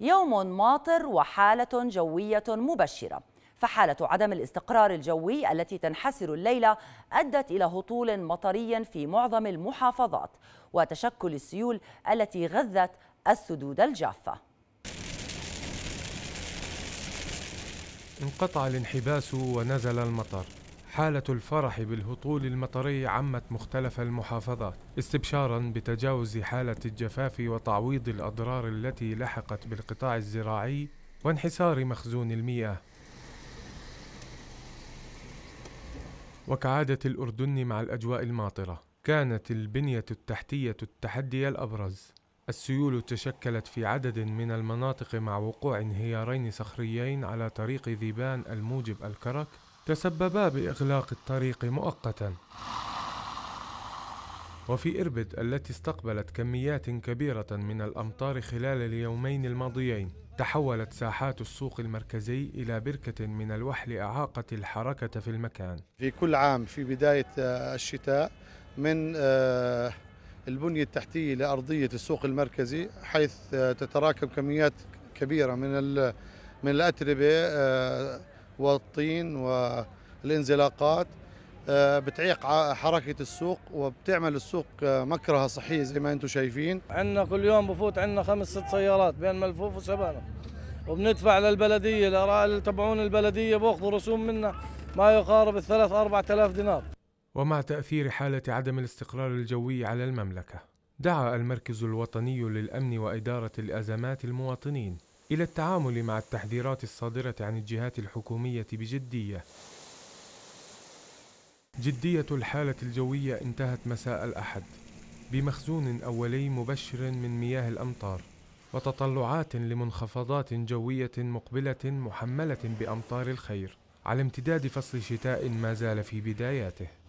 يوم ماطر وحالة جوية مبشرة فحالة عدم الاستقرار الجوي التي تنحسر الليلة أدت إلى هطول مطري في معظم المحافظات وتشكل السيول التي غذت السدود الجافة انقطع الانحباس ونزل المطر حالة الفرح بالهطول المطري عمت مختلف المحافظات استبشارا بتجاوز حالة الجفاف وتعويض الأضرار التي لحقت بالقطاع الزراعي وانحسار مخزون المياه وكعادة الأردن مع الأجواء الماطرة كانت البنية التحتية التحدي الأبرز السيول تشكلت في عدد من المناطق مع وقوع انهيارين صخريين على طريق ذيبان الموجب الكرك تسببا بإغلاق الطريق مؤقتا وفي إربد التي استقبلت كميات كبيرة من الأمطار خلال اليومين الماضيين تحولت ساحات السوق المركزي إلى بركة من الوحل أعاقت الحركة في المكان في كل عام في بداية آه، الشتاء من آه، البنية التحتية لأرضية السوق المركزي حيث آه، تتراكم كميات كبيرة من من الأتربة والطين والانزلاقات آه، بتعيق حركة السوق وبتعمل السوق آه، مكرهة صحية زي ما انتم شايفين عندنا كل يوم بفوت عندنا خمس ست سيارات بين ملفوف وسبانة وبندفع للبلدية تبعون البلدية بأخذوا رسوم منا ما يقارب الثلاث أربعة آلاف دينار ومع تأثير حالة عدم الاستقرار الجوي على المملكة دعا المركز الوطني للأمن وإدارة الأزمات المواطنين إلى التعامل مع التحذيرات الصادرة عن الجهات الحكومية بجدية. جدية الحالة الجوية انتهت مساء الأحد بمخزون أولي مبشر من مياه الأمطار وتطلعات لمنخفضات جوية مقبلة محملة بأمطار الخير على امتداد فصل شتاء ما زال في بداياته